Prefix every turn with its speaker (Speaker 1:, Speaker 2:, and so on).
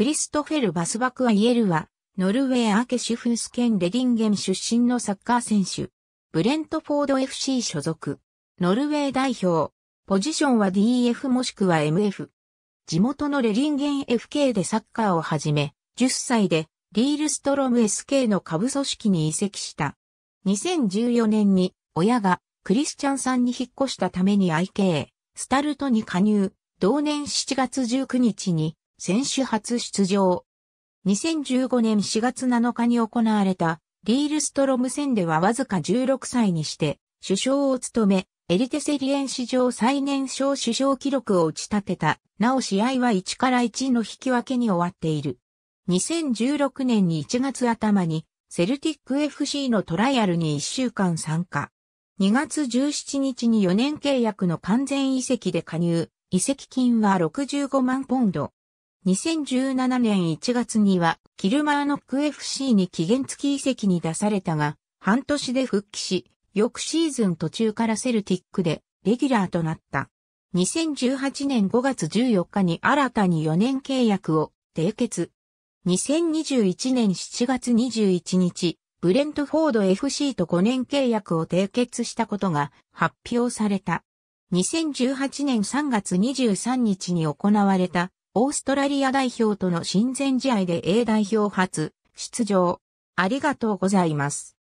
Speaker 1: クリストフェル・バスバクアイエルは、ノルウェーアケシュフース県レディンゲン出身のサッカー選手。ブレントフォード FC 所属。ノルウェー代表。ポジションは DF もしくは MF。地元のレディンゲン FK でサッカーを始め、10歳でリールストロム SK の下部組織に移籍した。2014年に親がクリスチャンさんに引っ越したために IK、スタルトに加入。同年7月19日に選手初出場。2015年4月7日に行われたリールストロム戦ではわずか16歳にして首相を務め、エリテセリエン史上最年少首相記録を打ち立てた。なお試合は1から1の引き分けに終わっている。2016年に1月頭にセルティック FC のトライアルに1週間参加。2月17日に4年契約の完全移籍で加入。移籍金は65万ポンド。2017年1月には、キルマーノック FC に期限付き移籍に出されたが、半年で復帰し、翌シーズン途中からセルティックでレギュラーとなった。2018年5月14日に新たに4年契約を締結。2021年7月21日、ブレントフォード FC と5年契約を締結したことが発表された。2018年3月23日に行われたオーストラリア代表との親善試合で A 代表初出場。ありがとうございます。